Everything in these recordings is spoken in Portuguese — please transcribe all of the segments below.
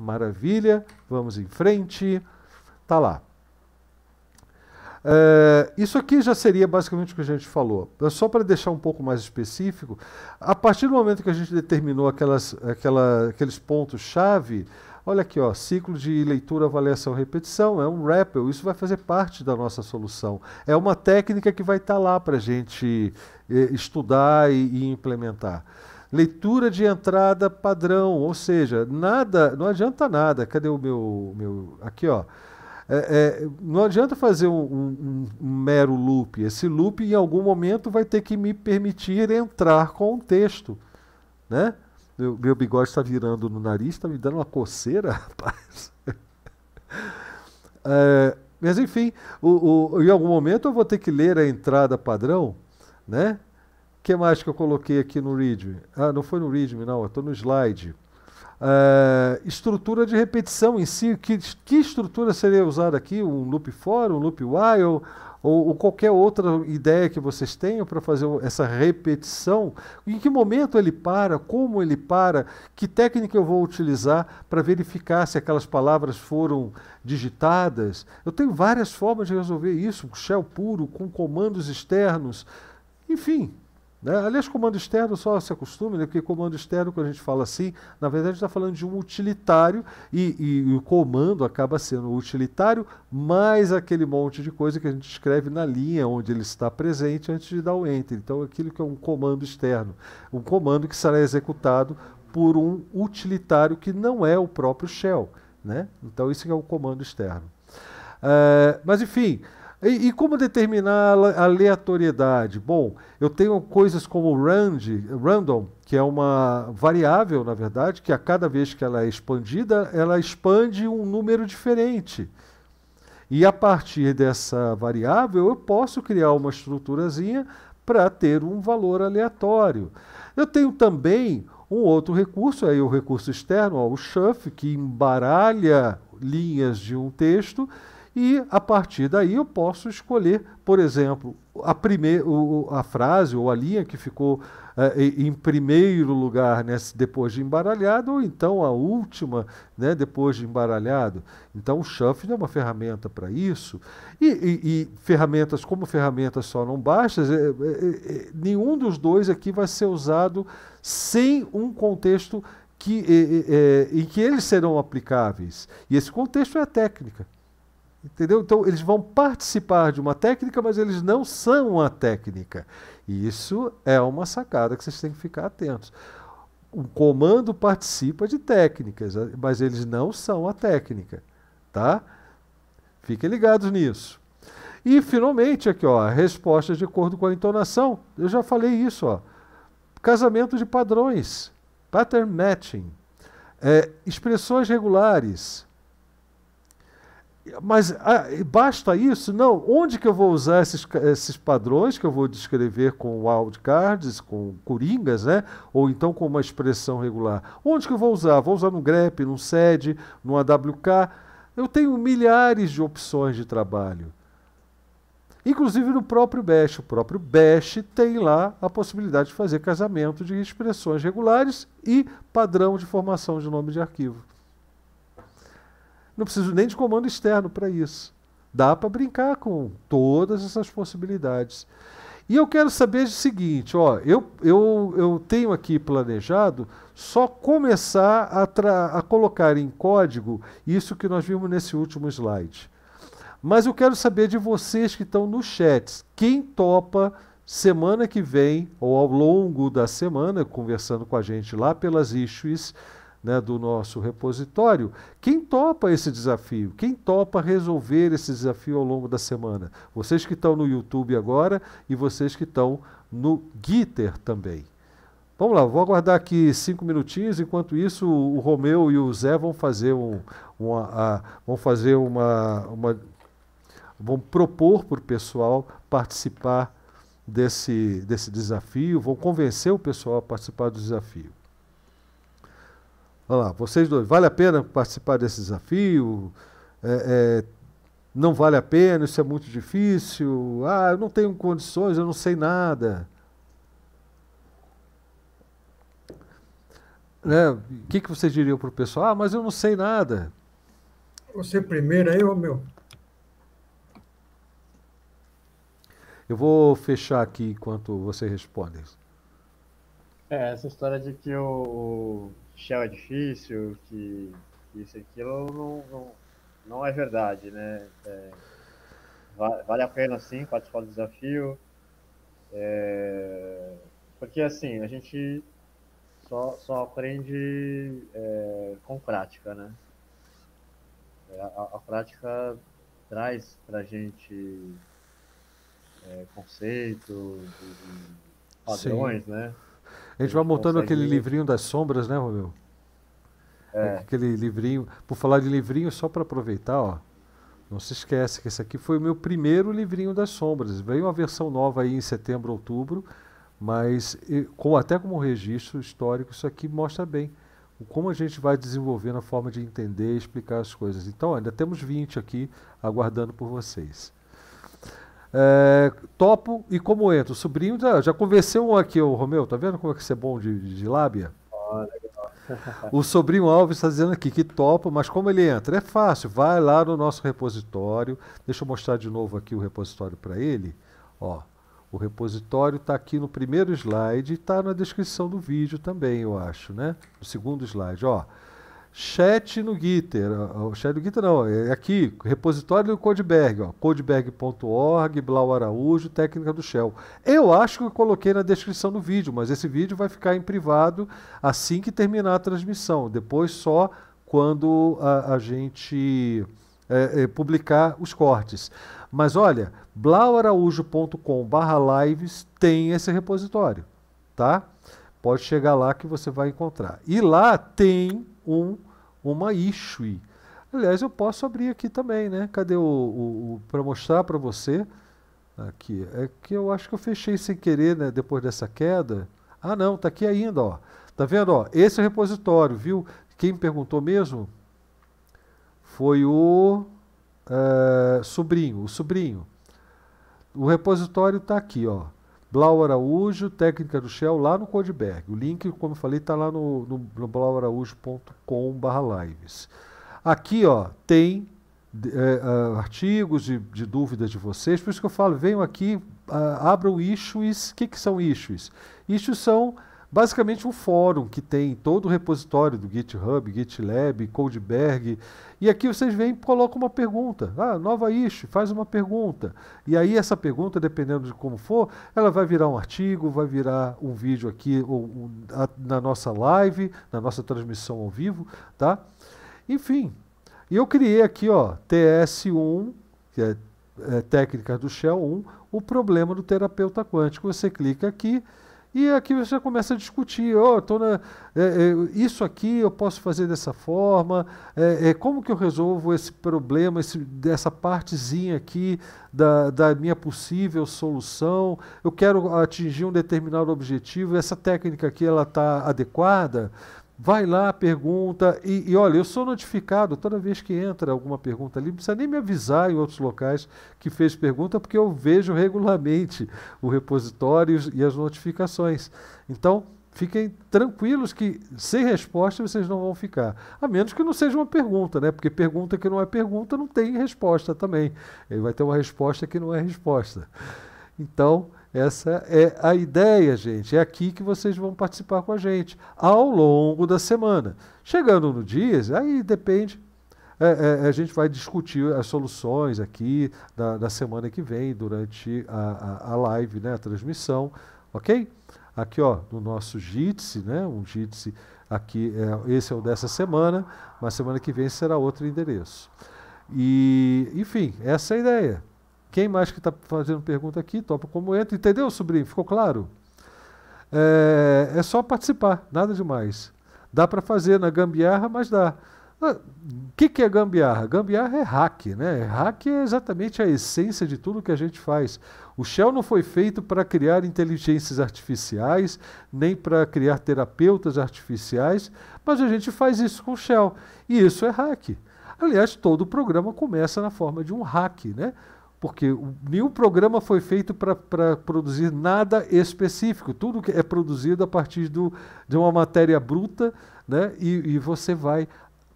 maravilha, vamos em frente. Tá lá. É, isso aqui já seria basicamente o que a gente falou. Só para deixar um pouco mais específico, a partir do momento que a gente determinou aquelas, aquela, aqueles pontos-chave, olha aqui, ó, ciclo de leitura, avaliação, repetição, é um REPL, isso vai fazer parte da nossa solução. É uma técnica que vai estar tá lá para a gente eh, estudar e, e implementar. Leitura de entrada padrão, ou seja, nada, não adianta nada. Cadê o meu, meu aqui ó? É, é, não adianta fazer um, um, um, mero loop. Esse loop em algum momento vai ter que me permitir entrar com o texto, né? Meu, meu bigode está virando no nariz, está me dando uma coceira, rapaz. é, mas enfim, o, o, em algum momento eu vou ter que ler a entrada padrão, né? que mais que eu coloquei aqui no README? Ah, não foi no README, não, estou no slide. Uh, estrutura de repetição em si, que, que estrutura seria usada aqui? Um loop for, um loop while, ou, ou qualquer outra ideia que vocês tenham para fazer essa repetição? Em que momento ele para? Como ele para? Que técnica eu vou utilizar para verificar se aquelas palavras foram digitadas? Eu tenho várias formas de resolver isso, com shell puro, com comandos externos, enfim, né? Aliás, comando externo só se acostume, né? porque comando externo, quando a gente fala assim, na verdade está falando de um utilitário e, e, e, o comando acaba sendo utilitário mais aquele monte de coisa que a gente escreve na linha onde ele está presente antes de dar o enter. Então, aquilo que é um comando externo, um comando que será executado por um utilitário que não é o próprio shell. Né? Então, isso é o comando externo. Eh, mas, enfim. E, e, como determinar a aleatoriedade? Bom, eu tenho coisas como rand, random, que é uma variável, na verdade, que a cada vez que ela é expandida, ela expande um número diferente. E a partir dessa variável, eu posso criar uma estruturazinha para ter um valor aleatório. Eu tenho também um outro recurso, aí o recurso externo, ó, o shuffle, que embaralha linhas de um texto e a partir daí eu posso escolher, por exemplo, a, primeir, o, a frase ou a linha que ficou eh, em primeiro lugar né, depois de embaralhado, ou então a última né, depois de embaralhado. Então o Shuffle é uma ferramenta para isso. E, e, e, ferramentas como ferramentas só não bastas, é, é, é, nenhum dos dois aqui vai ser usado sem um contexto que, é, em que eles serão aplicáveis. E esse contexto é a técnica. Entendeu? Então, eles vão participar de uma técnica, mas eles não são a técnica. isso é uma sacada que vocês têm que ficar atentos. O comando participa de técnicas, eh, mas eles não são a técnica. Tá? Fiquem ligados nisso. E, finalmente, aqui, ó, respostas de acordo com a entonação. Eu já falei isso. Ó. Casamento de padrões, pattern matching, é, expressões regulares, mas ah, basta isso? Não. Onde que eu vou usar esses, esses padrões que eu vou descrever com wildcards, com coringas, né? Ou então com uma expressão regular? Onde que eu vou usar? Vou usar no grep, no sed, no AWK? Eu tenho milhares de opções de trabalho. Inclusive no próprio Bash. O próprio Bash tem lá a possibilidade de fazer casamento de expressões regulares e padrão de formação de nome de arquivo. Não preciso nem de comando externo para isso. Dá para brincar com todas essas possibilidades. E eu quero saber o seguinte, ó, eu, eu, eu tenho aqui planejado só começar a, a colocar em código isso que nós vimos nesse último slide. Mas eu quero saber de vocês que estão no chat, quem topa semana que vem ou ao longo da semana, conversando com a gente lá pelas issues, né, do nosso repositório, quem topa esse desafio? Quem topa resolver esse desafio ao longo da semana? Vocês que estão no YouTube agora e vocês que estão no Gitter também. Vamos lá, vou aguardar aqui cinco minutinhos. Enquanto isso, o Romeu e o Zé vão fazer um, uma, a, vão fazer uma, uma, vão propor para o pessoal participar desse, desse desafio, vão convencer o pessoal a participar do desafio. Olha lá, vocês dois, vale a pena participar desse desafio? É, é, não vale a pena, isso é muito difícil. Ah, eu não tenho condições, eu não sei nada. Né? O que, que vocês diriam para o pessoal? Ah, mas eu não sei nada. Você primeiro aí, ô meu. Eu vou fechar aqui enquanto você responde. É, essa história de que o, Shell é difícil, que isso e aquilo, não, não, não é verdade, né? É, vale a pena, sim, participar do desafio. É, porque, assim, a gente só, só aprende é, com prática, né? É, a, a, prática traz pra gente é, conceito, padrões, sim. né? A gente vai montando consegue... aquele livrinho das sombras, né, Romeu? É. Aquele livrinho. Por falar de livrinho, só para aproveitar, ó. Não se esquece que esse aqui foi o meu primeiro livrinho das sombras. Veio uma versão nova aí em setembro, outubro, mas com, até como registro histórico, isso aqui mostra bem como a gente vai desenvolvendo a forma de entender e explicar as coisas. Então, ainda temos 20 aqui aguardando por vocês. É, topo e como entro. O sobrinho já, já convenceu um aqui, o Romeu, tá vendo como é que você é bom de, de lábia? Oh, o sobrinho Alves está dizendo aqui que topa, mas como ele entra? É fácil, vai lá no nosso repositório. Deixa eu mostrar de novo aqui o repositório para ele. Ó, o repositório está aqui no primeiro slide e está na descrição do vídeo também, eu acho, né? No segundo slide, ó chat no Gitter. O chat no Gitter não, é, é aqui, repositório do Codeberg, ó, codeberg.org, Blau Araújo, técnica do Shell. Eu acho que eu coloquei na descrição do vídeo, mas esse vídeo vai ficar em privado assim que terminar a transmissão, depois só quando a, a gente é, é, publicar os cortes. Mas olha, blauaraújo.com.br lives tem esse repositório, tá? Pode chegar lá que você vai encontrar. E lá tem um, uma Ishui. Aliás, eu posso abrir aqui também, né? Cadê o, o, o para mostrar para você? Aqui é que eu acho que eu fechei sem querer, né? Depois dessa queda. Ah, não, tá aqui ainda, ó. Tá vendo, ó? Esse é o repositório, viu? Quem me perguntou mesmo foi o eh, sobrinho, o sobrinho. O repositório está aqui, ó. Blau Araújo, técnica do Shell, lá no Codeberg. O link, como eu falei, está lá no, no, no blauaraújo.com.br lives. Aqui ó, tem é, uh, artigos de, de, dúvidas de vocês, por isso que eu falo, venham aqui, uh, abram issues. O que, que são issues? Issues são basicamente um fórum que tem todo o repositório do GitHub, GitLab, Codeberg. E aqui vocês vêm e colocam uma pergunta. Ah, nova ish, faz uma pergunta. E aí essa pergunta, dependendo de como for, ela vai virar um artigo, vai virar um vídeo aqui ou, um, a, na nossa live, na nossa transmissão ao vivo, tá? Enfim, e eu criei aqui, ó, TS1, que é, é técnica do Shell 1, o problema do terapeuta quântico. Você clica aqui, e aqui você começa a discutir, oh, na, é, é, isso aqui eu posso fazer dessa forma, é, é, como que eu resolvo esse problema, esse, dessa partezinha aqui da, da minha possível solução, eu quero atingir um determinado objetivo, essa técnica aqui ela está adequada, Vai lá, pergunta, e, e, olha, eu sou notificado toda vez que entra alguma pergunta ali, não precisa nem me avisar em outros locais que fez pergunta, porque eu vejo regularmente o repositório e as notificações. Então, fiquem tranquilos que sem resposta vocês não vão ficar. A menos que não seja uma pergunta, né? Porque pergunta que não é pergunta não tem resposta também. Ele vai ter uma resposta que não é resposta. Então, essa é a ideia, gente. É aqui que vocês vão participar com a gente ao longo da semana. Chegando no dia, aí depende. É, é, é, a gente vai discutir as soluções aqui da, da semana que vem, durante a, a, a, live, né, a transmissão, ok? Aqui, ó, no nosso Jitsi, né, um Jitsi aqui, é, esse é o dessa semana, mas semana que vem será outro endereço. E, enfim, essa é a ideia. Quem mais que está fazendo pergunta aqui? Topa como entra. Entendeu, sobrinho? Ficou claro? É, é só participar, nada demais. Dá para fazer na gambiarra, mas dá. O ah, que, que é gambiarra? Gambiarra é hack, né? Hack é exatamente a essência de tudo que a gente faz. O Shell não foi feito para criar inteligências artificiais, nem para criar terapeutas artificiais, mas a gente faz isso com o Shell. E isso é hack. Aliás, todo o programa começa na forma de um hack, né? Porque o, nenhum programa foi feito para produzir nada específico. Tudo que é produzido a partir do, de uma matéria bruta, né? E, e você vai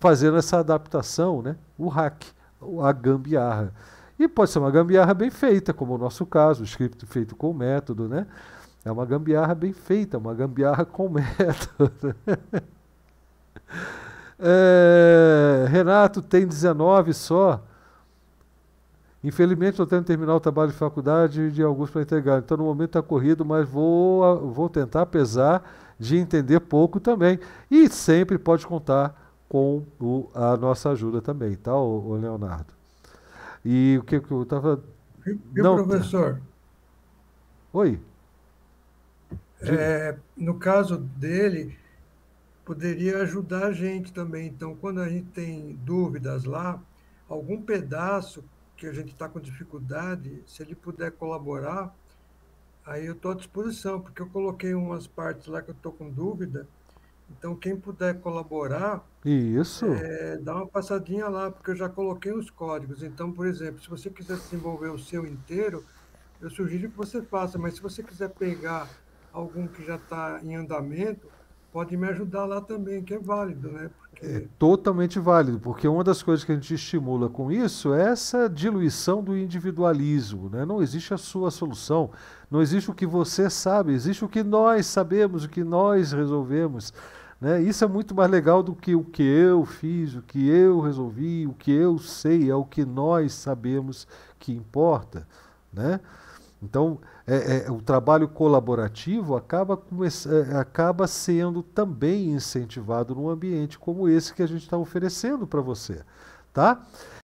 fazendo essa adaptação, né? O hack, a gambiarra. E pode ser uma gambiarra bem feita, como o nosso caso, o script feito com método, né? É uma gambiarra bem feita, uma gambiarra com método. é, Renato tem 19 só. Infelizmente, estou tendo que terminar o trabalho de faculdade de alguns para entregar. Então, no momento está corrido, mas vou, vou tentar, apesar de entender pouco também. E sempre pode contar com o, a nossa ajuda também, tá, o, o Leonardo? E o que, que eu estava. E, Não... Tá. professor? Oi. É, no caso dele, poderia ajudar a gente também. Então, quando a gente tem dúvidas lá, algum pedaço que a gente está com dificuldade, se ele puder colaborar, aí eu estou à disposição, porque eu coloquei umas partes lá que eu estou com dúvida. Então, quem puder colaborar, isso. É, dá uma passadinha lá, porque eu já coloquei os códigos. Então, por exemplo, se você quiser desenvolver o seu inteiro, eu sugiro que você faça, mas se você quiser pegar algum que já está em andamento, pode me ajudar lá também, que é válido, né? É totalmente válido, porque uma das coisas que a gente estimula com isso é essa diluição do individualismo. Né? Não existe a sua solução, não existe o que você sabe, existe o que nós sabemos, o que nós resolvemos. Né? Isso é muito mais legal do que o que eu fiz, o que eu resolvi, o que eu sei, é o que nós sabemos que importa. Né? Então, é, é, o trabalho colaborativo acaba, é, acaba sendo também incentivado num ambiente como esse que a gente está oferecendo para você. Tá?